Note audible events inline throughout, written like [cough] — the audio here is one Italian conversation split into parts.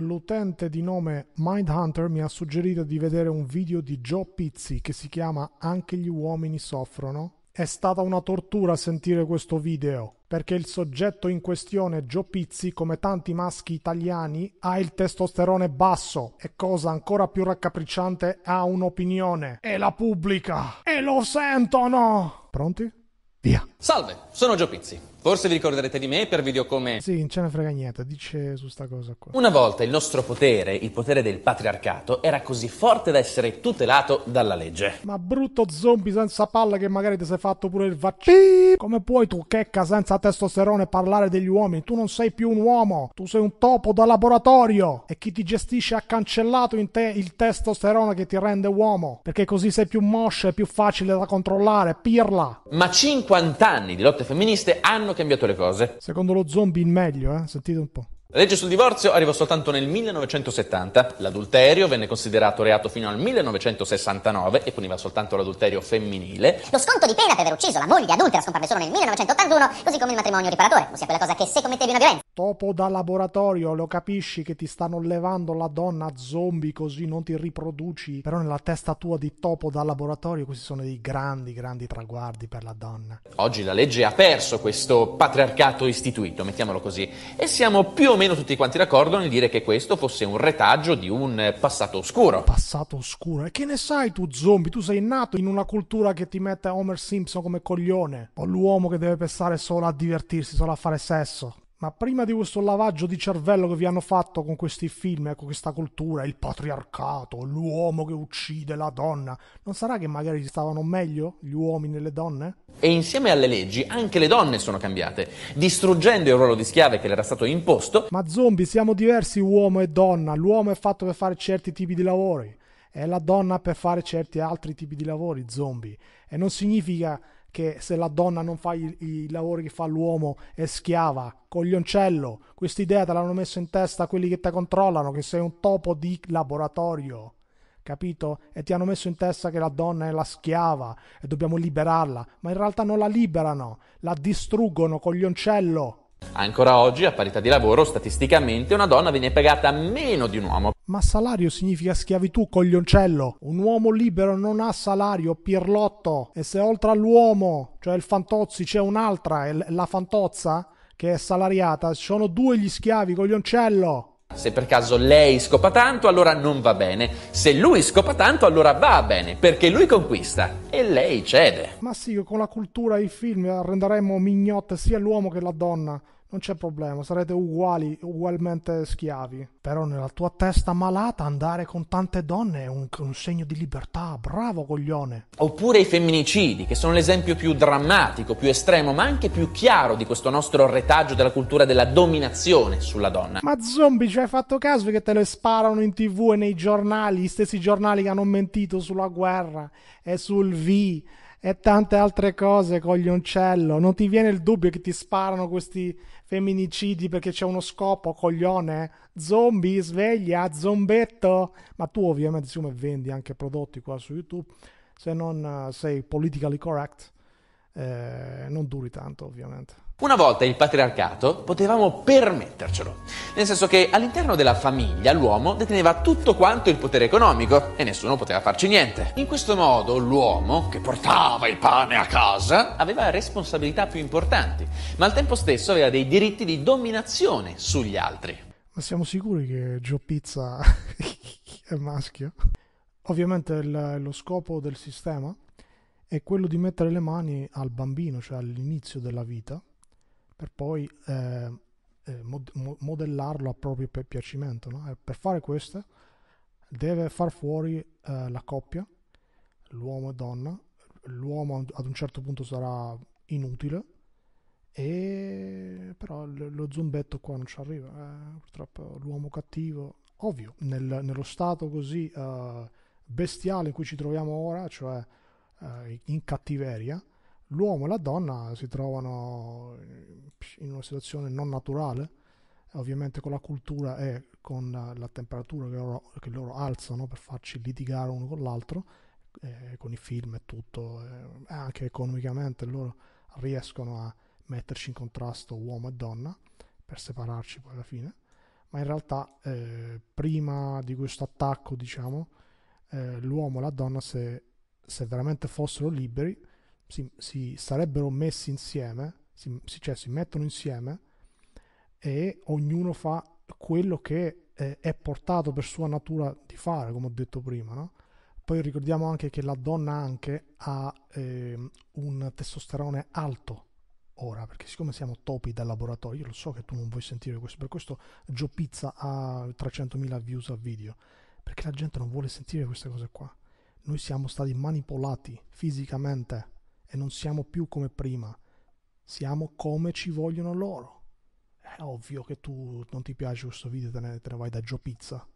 L'utente di nome Mindhunter mi ha suggerito di vedere un video di Joe Pizzi che si chiama Anche gli uomini soffrono. È stata una tortura sentire questo video, perché il soggetto in questione, Joe Pizzi, come tanti maschi italiani, ha il testosterone basso e cosa ancora più raccapricciante ha un'opinione. E la pubblica! E lo sentono! Pronti? Via! Salve, sono Gio Pizzi. Forse vi ricorderete di me per video come... Sì, non ce ne frega niente, dice su sta cosa qua. Una volta il nostro potere, il potere del patriarcato, era così forte da essere tutelato dalla legge. Ma brutto zombie senza palla che magari ti sei fatto pure il vaccino. Come puoi tu, checca senza testosterone, parlare degli uomini? Tu non sei più un uomo, tu sei un topo da laboratorio. E chi ti gestisce ha cancellato in te il testosterone che ti rende uomo. Perché così sei più mosce, è più facile da controllare, pirla. Ma 50 anni vent'anni di lotte femministe hanno cambiato le cose. Secondo lo zombie in meglio, eh? Sentite un po'. La legge sul divorzio arrivò soltanto nel 1970. L'adulterio venne considerato reato fino al 1969 e puniva soltanto l'adulterio femminile. Lo sconto di pena per aver ucciso la moglie adultera scomparve solo nel 1981, così come il matrimonio riparatore, ossia quella cosa che se commettevi una violenza topo da laboratorio, lo capisci che ti stanno levando la donna zombie così non ti riproduci, però nella testa tua di topo da laboratorio questi sono dei grandi, grandi traguardi per la donna. Oggi la legge ha perso questo patriarcato istituito, mettiamolo così, e siamo più o meno tutti quanti d'accordo nel dire che questo fosse un retaggio di un passato oscuro. Passato oscuro? E che ne sai tu zombie? Tu sei nato in una cultura che ti mette Homer Simpson come coglione, o l'uomo che deve pensare solo a divertirsi, solo a fare sesso. Ma prima di questo lavaggio di cervello che vi hanno fatto con questi film, ecco questa cultura, il patriarcato, l'uomo che uccide la donna, non sarà che magari stavano meglio gli uomini e le donne? E insieme alle leggi anche le donne sono cambiate, distruggendo il ruolo di schiave che le era stato imposto. Ma zombie, siamo diversi uomo e donna, l'uomo è fatto per fare certi tipi di lavori e la donna per fare certi altri tipi di lavori, zombie. E non significa che se la donna non fa i, i lavori che fa l'uomo è schiava, coglioncello, quest'idea te l'hanno messo in testa quelli che te controllano, che sei un topo di laboratorio, capito? E ti hanno messo in testa che la donna è la schiava e dobbiamo liberarla, ma in realtà non la liberano, la distruggono, coglioncello. Ancora oggi, a parità di lavoro, statisticamente una donna viene pagata meno di un uomo. Ma salario significa schiavitù, coglioncello. Un uomo libero non ha salario, pirlotto. E se oltre all'uomo, cioè il fantozzi, c'è un'altra, la fantozza, che è salariata, sono due gli schiavi, coglioncello. Se per caso lei scopa tanto, allora non va bene. Se lui scopa tanto, allora va bene, perché lui conquista e lei cede. Ma sì, con la cultura e i film renderemmo mignotte sia l'uomo che la donna non c'è problema, sarete uguali, ugualmente schiavi. Però nella tua testa malata andare con tante donne è un, un, segno di libertà, bravo coglione. Oppure i femminicidi, che sono l'esempio più drammatico, più estremo, ma anche più chiaro di questo nostro retaggio della cultura della dominazione sulla donna. Ma zombie, ci hai fatto caso che te le sparano in tv e nei giornali, gli stessi giornali che hanno mentito sulla guerra e sul V e tante altre cose, coglioncello. Non ti viene il dubbio che ti sparano questi femminicidi perché c'è uno scopo, coglione, zombie, sveglia, zombetto. Ma tu ovviamente, siccome vendi anche prodotti qua su YouTube, se non eh, sei politically correct, eh, non duri tanto ovviamente. Una volta il patriarcato potevamo permettercelo, nel senso che all'interno della famiglia l'uomo deteneva tutto quanto il potere economico e nessuno poteva farci niente. In questo modo l'uomo, che portava il pane a casa, aveva responsabilità più importanti, ma al tempo stesso aveva dei diritti di dominazione sugli altri. Ma siamo sicuri che Joe Pizza [laughs] è maschio? Ovviamente il, lo scopo del sistema è quello di mettere le mani al bambino, cioè all'inizio della vita, per poi eh, eh mod- modellarlo a proprio pi- piacimento. No? Eh, per fare questo deve far fuori eh, la coppia, l'uomo e donna. L'uomo ad un certo punto sarà inutile, e però lo zumbetto qua non ci arriva, eh, purtroppo l'uomo cattivo, ovvio, nel, nello stato così uh, bestiale in cui ci troviamo ora, cioè uh, in cattiveria, l'uomo e la donna si trovano in una situazione non naturale, ovviamente con la cultura e con la temperatura che loro, che loro alzano per farci litigare uno con l'altro, eh, con i film e tutto, eh, anche economicamente loro riescono a metterci in contrasto uomo e donna per separarci poi alla fine, ma in realtà eh, prima di questo attacco, diciamo, eh, l'uomo e la donna se, se veramente fossero liberi, si, si sarebbero messi insieme, si, cioè si mettono insieme e ognuno fa quello che eh, è portato per sua natura di fare, come ho detto prima, no? Poi ricordiamo anche che la donna anche ha eh, un testosterone alto ora, perché siccome siamo topi da laboratorio, io lo so che tu non vuoi sentire questo, per questo Joe Pizza ha 300.000 views a video, perché la gente non vuole sentire queste cose qua. Noi siamo stati manipolati fisicamente e non siamo più come prima, siamo come ci vogliono loro. È ovvio che tu non ti piace questo video, te ne, te ne vai da Gio Pizza.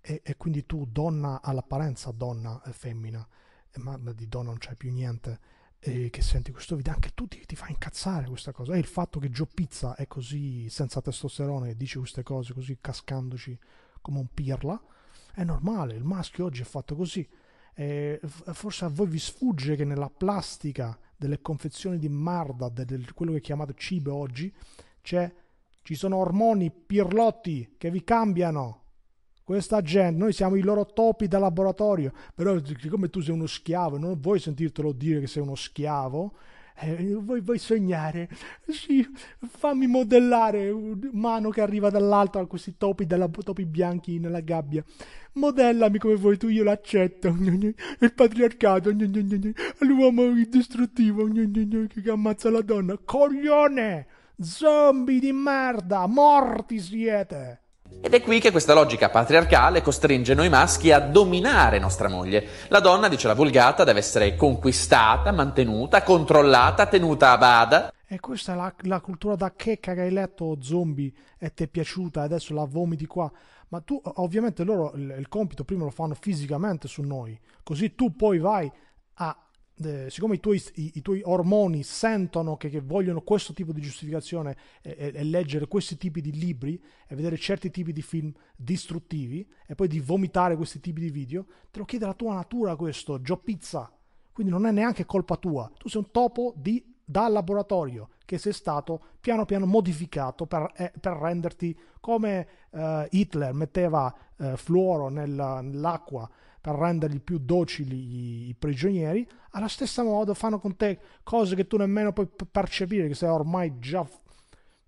E, e, quindi tu, donna all'apparenza donna e eh, femmina, e eh, ma di donna non c'è più niente, eh, che senti questo video, anche tu ti, ti, fa incazzare questa cosa. E il fatto che Gio Pizza è così senza testosterone e dice queste cose così cascandoci come un pirla, è normale, il maschio oggi è fatto così eh, forse a voi vi sfugge che nella plastica delle confezioni di Marda, di quello che chiamate cibo oggi, ci sono ormoni pirlotti che vi cambiano. Questa gente, noi siamo i loro topi da laboratorio, però siccome tu sei uno schiavo, non vuoi sentirtelo dire che sei uno schiavo, eh, vuoi, vuoi, sognare? Sì, fammi modellare, mano che arriva dall'alto a questi topi, della, topi bianchi nella gabbia. Modellami come vuoi tu, io l'accetto. Il patriarcato, l'uomo distruttivo che ammazza la donna. Coglione! Zombie di merda, morti siete! Ed è qui che questa logica patriarcale costringe noi maschi a dominare nostra moglie. La donna, dice la vulgata, deve essere conquistata, mantenuta, controllata, tenuta a bada. E questa è la, la cultura da checca che hai letto, oh, zombie, e ti è piaciuta, adesso la vomiti qua. Ma tu, ovviamente, loro il, il compito prima lo fanno fisicamente su noi, così tu poi vai a eh, siccome i tuoi, i, i tuoi, ormoni sentono che, che, vogliono questo tipo di giustificazione e, e, e, leggere questi tipi di libri e vedere certi tipi di film distruttivi e poi di vomitare questi tipi di video, te lo chiede la tua natura questo, Gioppizza. Quindi non è neanche colpa tua. Tu sei un topo di, da laboratorio che sei stato piano piano modificato per, eh, per renderti come eh, Hitler metteva eh, fluoro nella, nell'acqua per renderli più docili i, prigionieri, allo stesso modo fanno con te cose che tu nemmeno puoi percepire, che sei ormai già...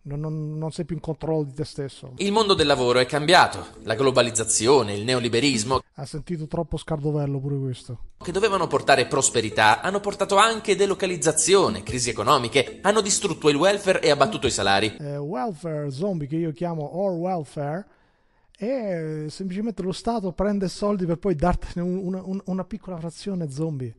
Non, non, non sei più in controllo di te stesso. Il mondo del lavoro è cambiato, la globalizzazione, il neoliberismo. Ha sentito troppo scardovello pure questo. Che dovevano portare prosperità, hanno portato anche delocalizzazione, crisi economiche, hanno distrutto il welfare e abbattuto i salari. Eh, welfare zombie che io chiamo or welfare e eh, semplicemente lo Stato prende soldi per poi dartene una, una, una piccola frazione zombie.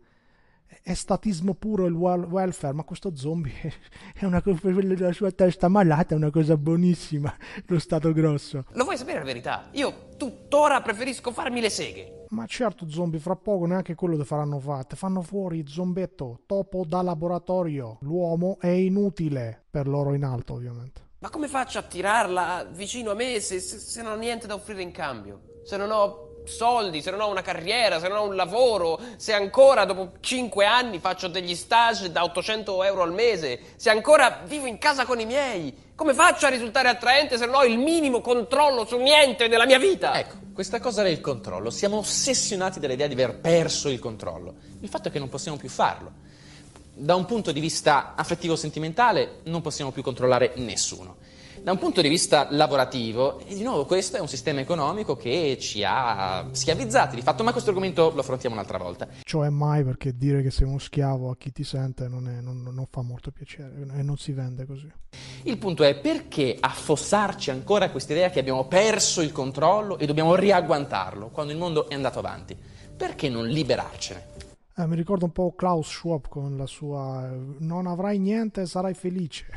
È statismo puro il welfare, ma questo zombie [laughs] è una cosa, la sua testa malata è una cosa buonissima, [laughs] lo Stato grosso. Lo vuoi sapere la verità? Io tuttora preferisco farmi le seghe. Ma certo zombie, fra poco neanche quello te faranno fatte, fanno fuori zombetto, topo da laboratorio, l'uomo è inutile, per loro in alto ovviamente. Ma come faccio a tirarla vicino a me se, se, se, non ho niente da offrire in cambio? Se non ho soldi, se non ho una carriera, se non ho un lavoro, se ancora dopo 5 anni faccio degli stage da 800 euro al mese, se ancora vivo in casa con i miei, come faccio a risultare attraente se non ho il minimo controllo su niente della mia vita? Ecco, questa cosa del controllo, siamo ossessionati dall'idea di aver perso il controllo. Il fatto è che non possiamo più farlo da un punto di vista affettivo-sentimentale non possiamo più controllare nessuno. Da un punto di vista lavorativo, di nuovo questo è un sistema economico che ci ha schiavizzati di fatto, ma questo argomento lo affrontiamo un'altra volta. Cioè mai perché dire che sei uno schiavo a chi ti sente non, è, non, non fa molto piacere e non si vende così. Il punto è perché affossarci ancora a quest'idea che abbiamo perso il controllo e dobbiamo riagguantarlo quando il mondo è andato avanti? Perché non liberarcene? eh, mi ricordo un po' Klaus Schwab con la sua eh, non avrai niente sarai felice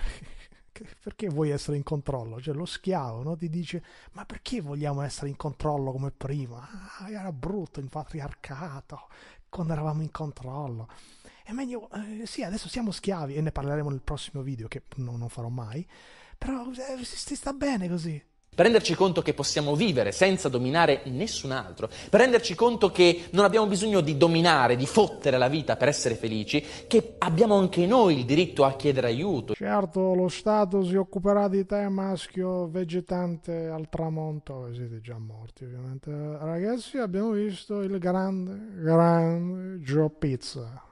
[laughs] perché vuoi essere in controllo? Cioè, lo schiavo no? ti dice: Ma perché vogliamo essere in controllo come prima? Ah, era brutto il patriarcato quando eravamo in controllo. È meglio, eh, sì, adesso siamo schiavi e ne parleremo nel prossimo video che non, non farò mai. Però eh, si, si sta bene così. Per renderci conto che possiamo vivere senza dominare nessun altro, per renderci conto che non abbiamo bisogno di dominare, di fottere la vita per essere felici, che abbiamo anche noi il diritto a chiedere aiuto. Certo, lo Stato si occuperà di te, maschio vegetante al tramonto, siete già morti ovviamente. Ragazzi, abbiamo visto il grande, grande Joe Pizza.